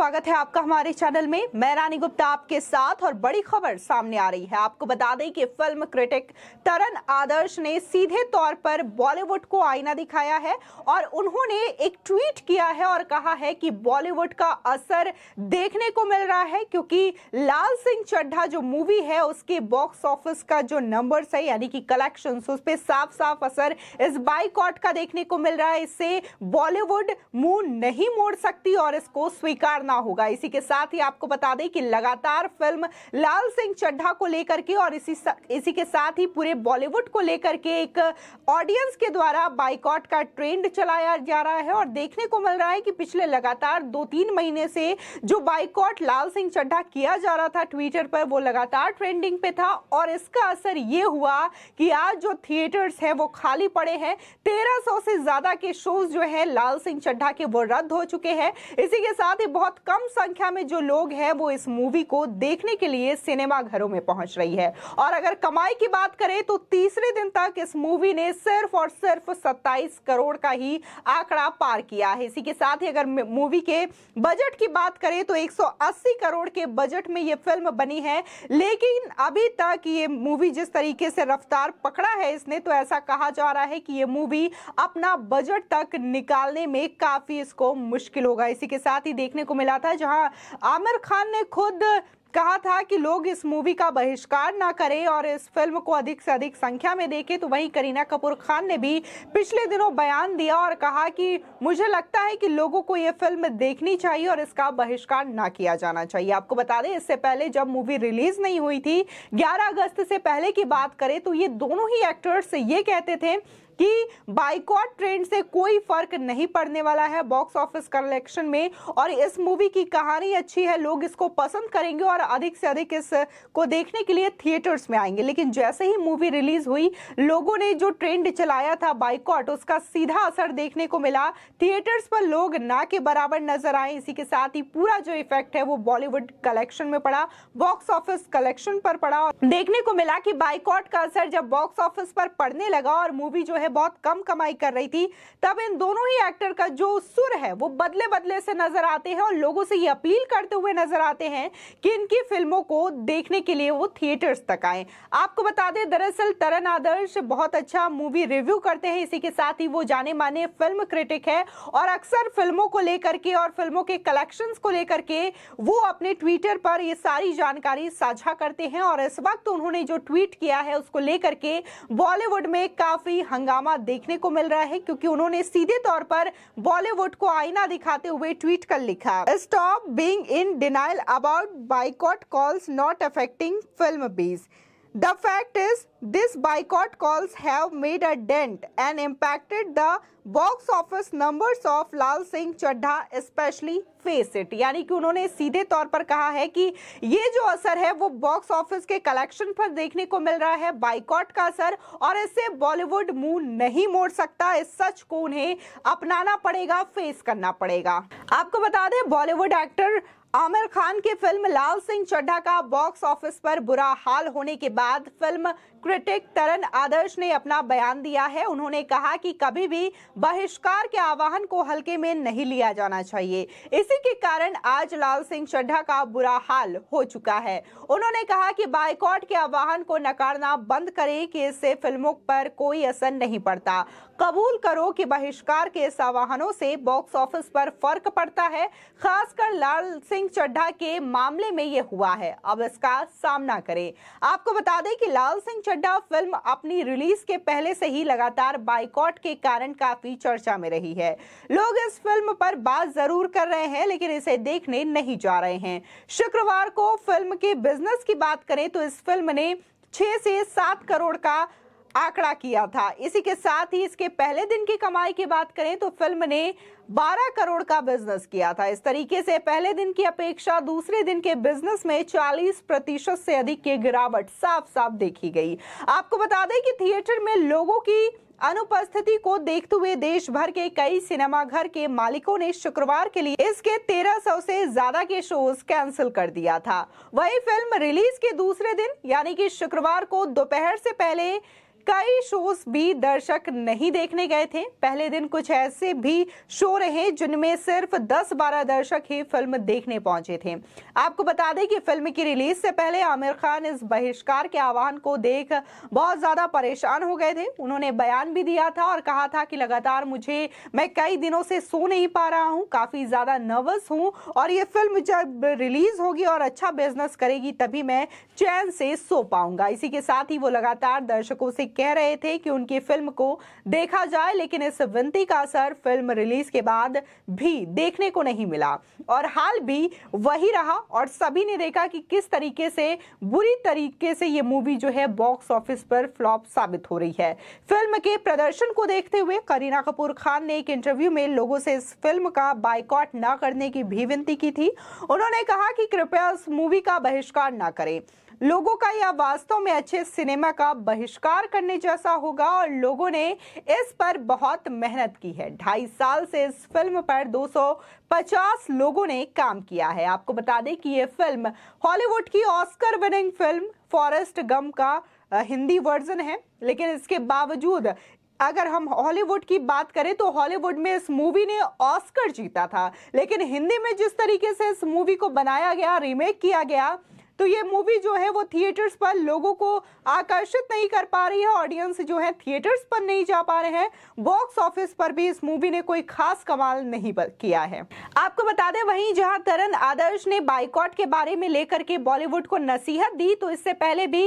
स्वागत है आपका हमारे चैनल में मैं रानी गुप्ता आपके साथ और बड़ी खबर सामने आ रही है आपको बता दें कि फिल्म क्रिटिक तरन आदर्श ने सीधे तौर पर बॉलीवुड को आईना दिखाया है और उन्होंने एक ट्वीट किया है और कहा है कि बॉलीवुड का असर देखने को मिल रहा है क्योंकि लाल सिंह चड्ढा जो मूवी है उसके बॉक्स ऑफिस का जो नंबर है यानी कि कलेक्शन उस पर साफ साफ असर इस बाईकॉट का देखने को मिल रहा है इससे बॉलीवुड मुंह नहीं मोड़ सकती और इसको स्वीकार करना होगा इसी के साथ ही आपको बता दें कि लगातार फिल्म लाल सिंह चड्ढा को लेकर के और इसी इसी के साथ ही पूरे बॉलीवुड को लेकर के एक ऑडियंस के द्वारा बाइकॉट का ट्रेंड चलाया जा रहा है और देखने को मिल रहा है कि पिछले लगातार दो तीन महीने से जो बाइकॉट लाल सिंह चड्ढा किया जा रहा था ट्विटर पर वो लगातार ट्रेंडिंग पे था और इसका असर ये हुआ कि आज जो थिएटर्स हैं वो खाली पड़े हैं तेरह से ज़्यादा के शोज जो है लाल सिंह चड्ढा के वो रद्द हो चुके हैं इसी के साथ ही बहुत कम संख्या में जो लोग हैं वो इस मूवी को देखने के लिए सिनेमाघरों में पहुंच रही है और अगर कमाई की बात करें तो तीसरे दिन तक इस मूवी ने सिर्फ और सिर्फ 27 करोड़ का ही आंकड़ा पार किया है इसी के साथ ही अगर मूवी के बजट की बात करें तो 180 करोड़ के बजट में ये फिल्म बनी है लेकिन अभी तक ये मूवी जिस तरीके से रफ्तार पकड़ा है इसने तो ऐसा कहा जा रहा है कि ये मूवी अपना बजट तक निकालने में काफी इसको मुश्किल होगा इसी के साथ ही देखने को मिला मिला था जहां आमिर खान ने खुद कहा था कि लोग इस मूवी का बहिष्कार ना करें और इस फिल्म को अधिक से अधिक संख्या में देखें तो वहीं करीना कपूर खान ने भी पिछले दिनों बयान दिया और कहा कि मुझे लगता है कि लोगों को ये फिल्म देखनी चाहिए और इसका बहिष्कार ना किया जाना चाहिए आपको बता दें इससे पहले जब मूवी रिलीज नहीं हुई थी ग्यारह अगस्त से पहले की बात करें तो ये दोनों ही एक्टर्स ये कहते थे कि बाइकॉट ट्रेंड से कोई फर्क नहीं पड़ने वाला है बॉक्स ऑफिस कलेक्शन में और इस मूवी की कहानी अच्छी है लोग इसको पसंद करेंगे और अधिक से अधिक इस को देखने के लिए थिएटर्स में आएंगे लेकिन जैसे ही मूवी रिलीज हुई लोगों ने जो ट्रेंड चलाया था बाइकॉट उसका सीधा असर देखने को मिला थिएटर्स पर लोग ना के बराबर नजर आए इसी के साथ ही पूरा जो इफेक्ट है वो बॉलीवुड कलेक्शन में पड़ा बॉक्स ऑफिस कलेक्शन पर पड़ा और देखने को मिला कि बाइकॉट का असर जब बॉक्स ऑफिस पर पड़ने लगा और मूवी जो है में बहुत कम कमाई कर रही थी तब इन दोनों ही एक्टर का जो सुर है वो बदले बदले से नजर आते हैं और लोगों से ये अपील करते हुए नजर आते हैं कि इनकी फिल्मों को देखने के लिए वो थिएटर्स तक आए आपको बता दें दरअसल तरन आदर्श बहुत अच्छा मूवी रिव्यू करते हैं इसी के साथ ही वो जाने माने फिल्म क्रिटिक है और अक्सर फिल्मों को लेकर के और फिल्मों के कलेक्शंस को लेकर के वो अपने ट्विटर पर ये सारी जानकारी साझा करते हैं और इस वक्त उन्होंने जो ट्वीट किया है उसको लेकर के बॉलीवुड में काफी हंगामा ड्रामा देखने को मिल रहा है क्योंकि उन्होंने सीधे तौर पर बॉलीवुड को आईना दिखाते हुए ट्वीट कर लिखा stop being in denial about boycott calls not affecting film base the fact is this boycott calls have made a dent and impacted the box office numbers of Lal Singh Chaddha specially face it यानी कि उन्होंने सीधे तौर पर कहा है कि ये जो असर है वो बॉक्स ऑफिस के कलेक्शन पर देखने को मिल रहा है बाइकॉट का असर और इससे बॉलीवुड मुंह नहीं मोड़ सकता इस सच को उन्हें अपनाना पड़ेगा फेस करना पड़ेगा आपको बता दें बॉलीवुड एक्टर आमिर खान की फिल्म लाल सिंह चड्ढा का बॉक्स ऑफिस पर बुरा हाल होने के बाद फिल्म क्रिटिक तरन आदर्श ने अपना बयान दिया है उन्होंने कहा कि कभी भी बहिष्कार के आह्वान को हल्के में नहीं लिया जाना चाहिए इसी के कारण आज लाल सिंह चड्ढा का बुरा हाल हो चुका है उन्होंने कहा कि बायकॉट के आह्वान को नकारना बंद करें कि इससे फिल्मों पर कोई असर नहीं पड़ता कबूल करो कि बहिष्कार के इस आवाहनों से बॉक्स ऑफिस पर फर्क पड़ता है खासकर लाल सिंह चड्ढा के मामले में ये हुआ है अब इसका सामना करें आपको बता दें कि लाल सिंह चड्ढा फिल्म अपनी रिलीज के पहले से ही लगातार बाइकॉट के कारण काफी चर्चा में रही है लोग इस फिल्म पर बात जरूर कर रहे हैं लेकिन इसे देखने नहीं जा रहे हैं शुक्रवार को फिल्म के बिजनेस की बात करें तो इस फिल्म ने छह से सात करोड़ का आंकड़ा किया था इसी के साथ ही इसके पहले दिन की कमाई की बात करें तो फिल्म ने 12 करोड़ का बिजनेस किया था इस तरीके से पहले दिन की अपेक्षा दूसरे दिन के बिजनेस में 40 प्रतिशत से अधिक की गिरावट साफ साफ देखी गई आपको बता दें कि थिएटर में लोगों की अनुपस्थिति को देखते हुए देश भर के कई सिनेमाघर के मालिकों ने शुक्रवार के लिए इसके 1300 से ज्यादा के शोज कैंसिल कर दिया था वही फिल्म रिलीज के दूसरे दिन यानी कि शुक्रवार को दोपहर से पहले कई शोज भी दर्शक नहीं देखने गए थे पहले दिन कुछ ऐसे भी शो रहे जिनमें सिर्फ 10-12 दर्शक ही फिल्म देखने पहुंचे थे आपको बता दें कि फिल्म की रिलीज से पहले आमिर खान इस बहिष्कार के आह्वान को देख बहुत ज़्यादा परेशान हो गए थे उन्होंने बयान भी दिया था और कहा था कि लगातार मुझे मैं कई दिनों से सो नहीं पा रहा हूँ काफ़ी ज़्यादा नर्वस हूँ और ये फिल्म जब रिलीज़ होगी और अच्छा बिजनेस करेगी तभी मैं चैन से सो पाऊंगा इसी के साथ ही वो लगातार दर्शकों से कह रहे थे कि उनकी फिल्म को देखा जाए लेकिन इस विनती का असर फिल्म रिलीज के तादाद भी देखने को नहीं मिला और हाल भी वही रहा और सभी ने देखा कि किस तरीके से बुरी तरीके से ये मूवी जो है बॉक्स ऑफिस पर फ्लॉप साबित हो रही है फिल्म के प्रदर्शन को देखते हुए करीना कपूर खान ने एक इंटरव्यू में लोगों से इस फिल्म का बाइकॉट ना करने की भी विनती की थी उन्होंने कहा कि कृपया उस मूवी का बहिष्कार ना करें लोगों का यह वास्तव में अच्छे सिनेमा का बहिष्कार करने जैसा होगा और लोगों ने इस पर बहुत मेहनत की है ढाई साल से इस फिल्म पर 250 लोगों ने काम किया है आपको बता दें कि यह फिल्म हॉलीवुड की Oscar winning film Forrest Gump का हिंदी वर्जन है लेकिन इसके बावजूद अगर हम हॉलीवुड की बात करें तो हॉलीवुड में इस मूवी ने ऑस्कर जीता था लेकिन हिंदी में जिस तरीके से इस मूवी को बनाया गया रीमेक किया गया तो ये मूवी जो है वो थिएटर्स पर लोगों को आकर्षित नहीं कर पा रही है ऑडियंस जो है थिएटर्स पर नहीं जा पा रहे हैं बॉक्स ऑफिस पर भी इस मूवी ने कोई खास कमाल नहीं किया है आपको बता दें वहीं जहां तरन आदर्श ने बाइकॉट के बारे में लेकर के बॉलीवुड को नसीहत दी तो इससे पहले भी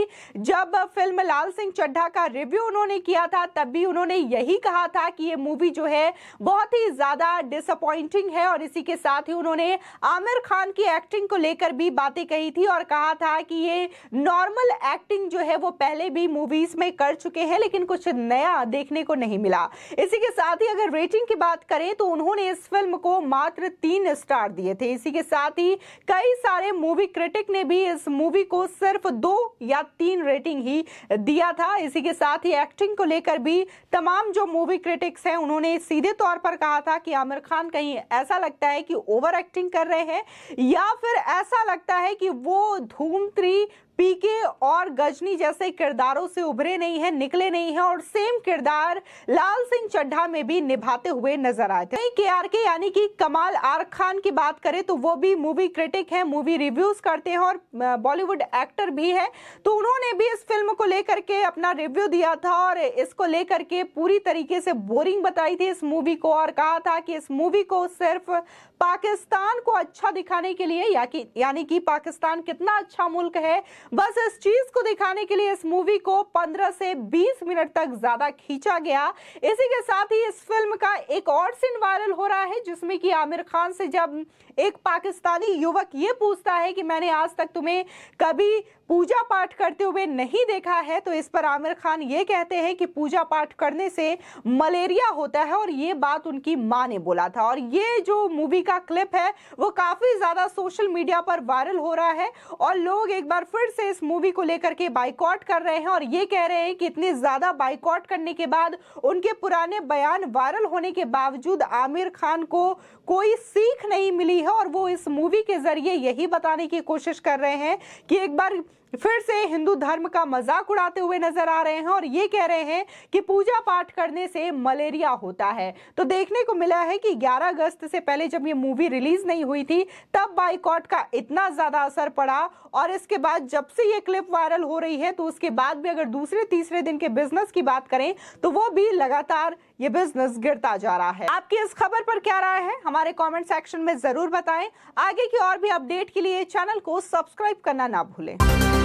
जब फिल्म लाल सिंह चड्ढा का रिव्यू उन्होंने किया था तब भी उन्होंने यही कहा था कि ये मूवी जो है बहुत ही ज्यादा डिसअपॉइंटिंग है और इसी के साथ ही उन्होंने आमिर खान की एक्टिंग को लेकर भी बातें कही थी और कहा कहा था कि ये नॉर्मल एक्टिंग जो है वो पहले भी मूवीज में कर चुके हैं लेकिन कुछ नया देखने को नहीं मिला इसी के साथ ही अगर रेटिंग की बात करें तो उन्होंने इस फिल्म को मात्र तीन स्टार दिए थे इसी के साथ ही कई सारे मूवी क्रिटिक ने भी इस मूवी को सिर्फ दो या तीन रेटिंग ही दिया था इसी के साथ ही एक्टिंग को लेकर भी तमाम जो मूवी क्रिटिक्स हैं उन्होंने सीधे तौर पर कहा था कि आमिर खान कहीं ऐसा लगता है कि ओवर एक्टिंग कर रहे हैं या फिर ऐसा लगता है कि वो धूम पीके और गजनी जैसे किरदारों से उभरे नहीं हैं निकले नहीं हैं और सेम किरदार लाल सिंह चड्ढा में भी निभाते हुए नजर आए थे के आर के यानी कि कमाल आर खान की बात करें तो वो भी मूवी क्रिटिक हैं मूवी रिव्यूज करते हैं और बॉलीवुड एक्टर भी हैं तो उन्होंने भी इस फिल्म को लेकर के अपना रिव्यू दिया था और इसको लेकर के पूरी तरीके से बोरिंग बताई थी इस मूवी को और कहा था कि इस मूवी को सिर्फ पाकिस्तान को अच्छा दिखाने के लिए या कि यानी कि पाकिस्तान कितना अच्छा मुल्क है बस इस चीज को दिखाने के लिए इस मूवी को 15 से 20 मिनट तक ज्यादा खींचा गया इसी के साथ ही इस फिल्म का एक और सीन वायरल हो रहा है जिसमें कि आमिर खान से जब एक पाकिस्तानी युवक ये पूछता है कि मैंने आज तक तुम्हें कभी पूजा पाठ करते हुए नहीं देखा है तो इस पर आमिर खान ये कहते हैं कि पूजा पाठ करने से मलेरिया होता है और ये बात उनकी माँ ने बोला था और ये जो मूवी का क्लिप है वो काफ़ी ज़्यादा सोशल मीडिया पर वायरल हो रहा है और लोग एक बार फिर से इस मूवी को लेकर के बाइकआउट कर रहे हैं और ये कह रहे हैं कि इतने ज़्यादा बाइकआउट करने के बाद उनके पुराने बयान वायरल होने के बावजूद आमिर खान को कोई सीख नहीं मिली है और वो इस मूवी के ज़रिए यही बताने की कोशिश कर रहे हैं कि एक बार फिर से हिंदू धर्म का मजाक उड़ाते हुए नजर आ रहे हैं और ये कह रहे हैं कि पूजा पाठ करने से मलेरिया होता है तो देखने को मिला है कि 11 अगस्त से पहले जब ये मूवी रिलीज नहीं हुई थी तब बाइकॉट का इतना ज्यादा असर पड़ा और इसके बाद जब से ये क्लिप वायरल हो रही है तो उसके बाद भी अगर दूसरे तीसरे दिन के बिजनेस की बात करें तो वो भी लगातार ये बिजनेस गिरता जा रहा है आपकी इस खबर पर क्या राय है हमारे कमेंट सेक्शन में जरूर बताएं आगे की और भी अपडेट के लिए चैनल को सब्सक्राइब करना ना भूलें